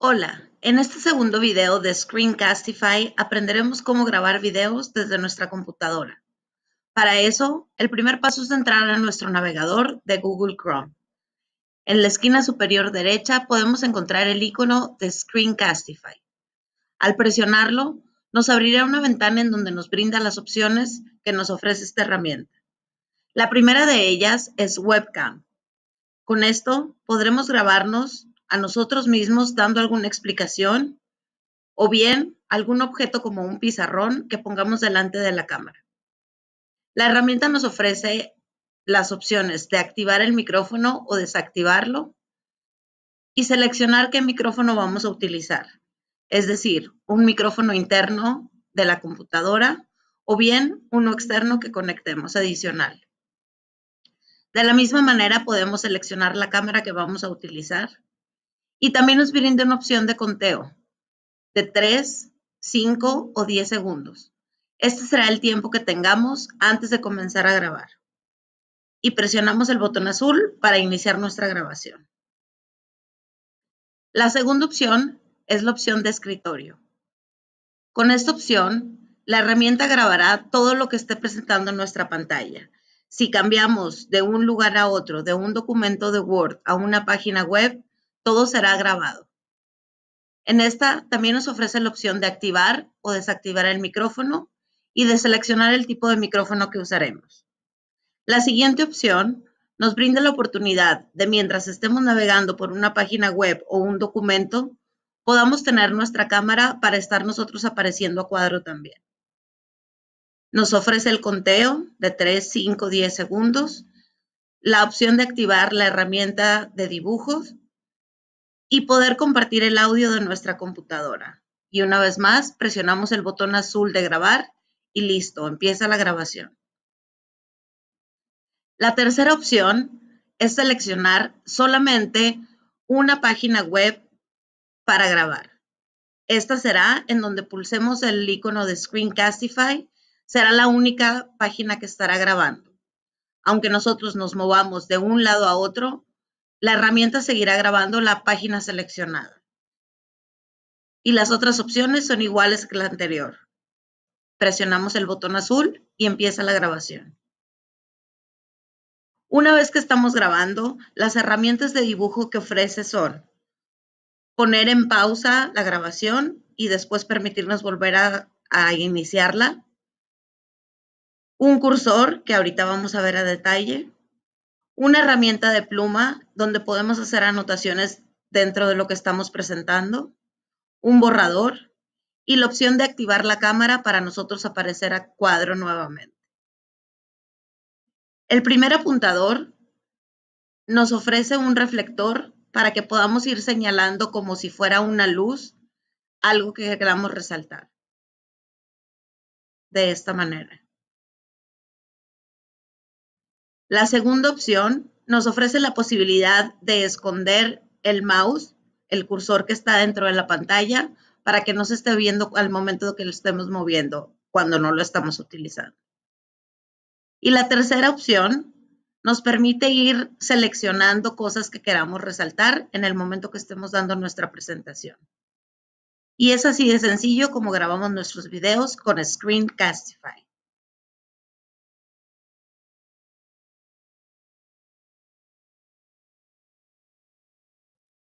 Hola, en este segundo video de Screencastify aprenderemos cómo grabar videos desde nuestra computadora. Para eso, el primer paso es entrar a nuestro navegador de Google Chrome. En la esquina superior derecha podemos encontrar el icono de Screencastify. Al presionarlo, nos abrirá una ventana en donde nos brinda las opciones que nos ofrece esta herramienta. La primera de ellas es Webcam. Con esto podremos grabarnos a nosotros mismos dando alguna explicación o bien algún objeto como un pizarrón que pongamos delante de la cámara. La herramienta nos ofrece las opciones de activar el micrófono o desactivarlo y seleccionar qué micrófono vamos a utilizar, es decir, un micrófono interno de la computadora o bien uno externo que conectemos adicional. De la misma manera podemos seleccionar la cámara que vamos a utilizar y también nos brinda una opción de conteo de 3, 5 o 10 segundos. Este será el tiempo que tengamos antes de comenzar a grabar. Y presionamos el botón azul para iniciar nuestra grabación. La segunda opción es la opción de escritorio. Con esta opción, la herramienta grabará todo lo que esté presentando en nuestra pantalla. Si cambiamos de un lugar a otro, de un documento de Word a una página web, todo será grabado. En esta también nos ofrece la opción de activar o desactivar el micrófono y de seleccionar el tipo de micrófono que usaremos. La siguiente opción nos brinda la oportunidad de mientras estemos navegando por una página web o un documento, podamos tener nuestra cámara para estar nosotros apareciendo a cuadro también. Nos ofrece el conteo de 3, 5, 10 segundos, la opción de activar la herramienta de dibujos y poder compartir el audio de nuestra computadora. Y una vez más, presionamos el botón azul de grabar y listo, empieza la grabación. La tercera opción es seleccionar solamente una página web para grabar. Esta será en donde pulsemos el icono de Screencastify, será la única página que estará grabando. Aunque nosotros nos movamos de un lado a otro, la herramienta seguirá grabando la página seleccionada. Y las otras opciones son iguales que la anterior. Presionamos el botón azul y empieza la grabación. Una vez que estamos grabando, las herramientas de dibujo que ofrece son poner en pausa la grabación y después permitirnos volver a, a iniciarla. Un cursor que ahorita vamos a ver a detalle una herramienta de pluma donde podemos hacer anotaciones dentro de lo que estamos presentando, un borrador y la opción de activar la cámara para nosotros aparecer a cuadro nuevamente. El primer apuntador nos ofrece un reflector para que podamos ir señalando como si fuera una luz algo que queramos resaltar. De esta manera. La segunda opción nos ofrece la posibilidad de esconder el mouse, el cursor que está dentro de la pantalla, para que no se esté viendo al momento que lo estemos moviendo, cuando no lo estamos utilizando. Y la tercera opción nos permite ir seleccionando cosas que queramos resaltar en el momento que estemos dando nuestra presentación. Y es así de sencillo como grabamos nuestros videos con Screencastify.